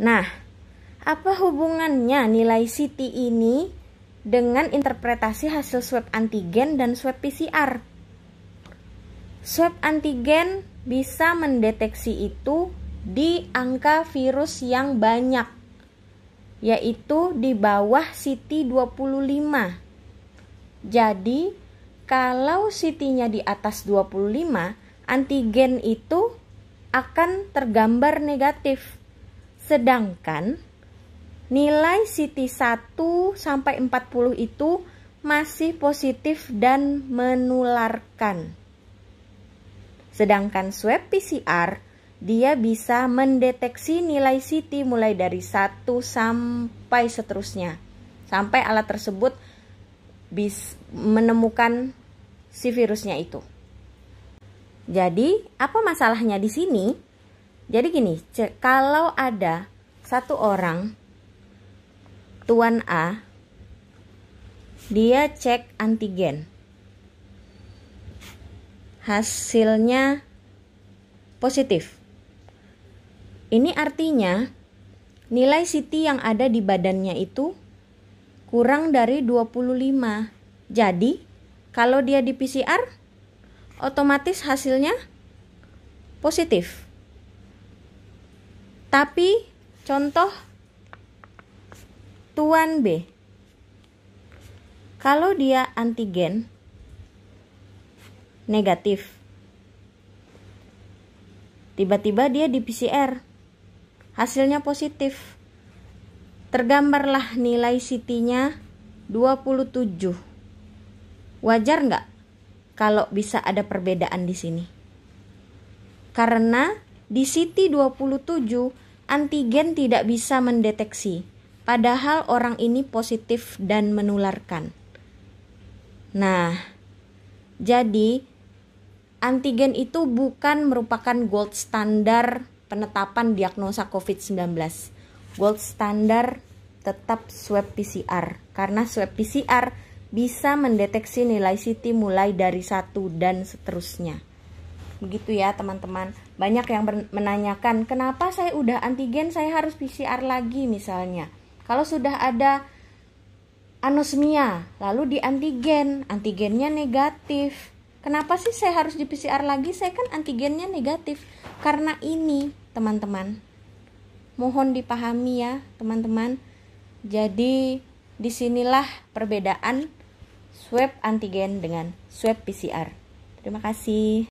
Nah, apa hubungannya nilai CT ini dengan interpretasi hasil swab antigen dan swab PCR? Swab antigen bisa mendeteksi itu di angka virus yang banyak, yaitu di bawah CT 25. Jadi, kalau CT-nya di atas 25, antigen itu akan tergambar negatif Sedangkan nilai Ct 1 sampai 40 itu masih positif dan menularkan. Sedangkan swab PCR dia bisa mendeteksi nilai CT mulai dari 1 sampai seterusnya. Sampai alat tersebut bisa menemukan si virusnya itu. Jadi, apa masalahnya di sini? Jadi gini, kalau ada satu orang Tuan A dia cek antigen. Hasilnya positif. Ini artinya nilai CT yang ada di badannya itu kurang dari 25. Jadi, kalau dia di PCR otomatis hasilnya positif. Tapi contoh tuan B. Kalau dia antigen negatif. Tiba-tiba dia di PCR. Hasilnya positif. Tergambarlah nilai CT-nya 27. Wajar nggak kalau bisa ada perbedaan di sini? Karena di CT 27 antigen tidak bisa mendeteksi, padahal orang ini positif dan menularkan. Nah, jadi antigen itu bukan merupakan gold standar penetapan diagnosa COVID-19. Gold standar tetap swab PCR karena swab PCR bisa mendeteksi nilai CT mulai dari satu dan seterusnya begitu ya teman-teman banyak yang menanyakan kenapa saya udah antigen saya harus PCR lagi misalnya kalau sudah ada anosmia lalu di antigen antigennya negatif kenapa sih saya harus di PCR lagi saya kan antigennya negatif karena ini teman-teman mohon dipahami ya teman-teman jadi disinilah perbedaan swab antigen dengan swab PCR terima kasih